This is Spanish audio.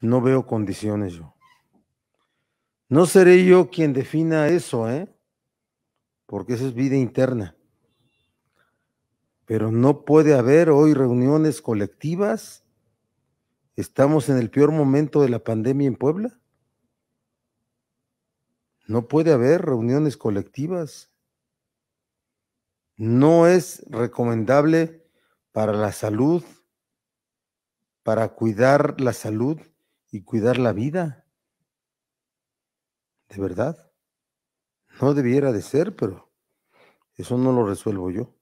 No veo condiciones yo. No seré yo quien defina eso, ¿eh? Porque eso es vida interna. Pero no puede haber hoy reuniones colectivas. Estamos en el peor momento de la pandemia en Puebla. No puede haber reuniones colectivas. No es recomendable para la salud, para cuidar la salud, y cuidar la vida. ¿De verdad? No debiera de ser, pero eso no lo resuelvo yo.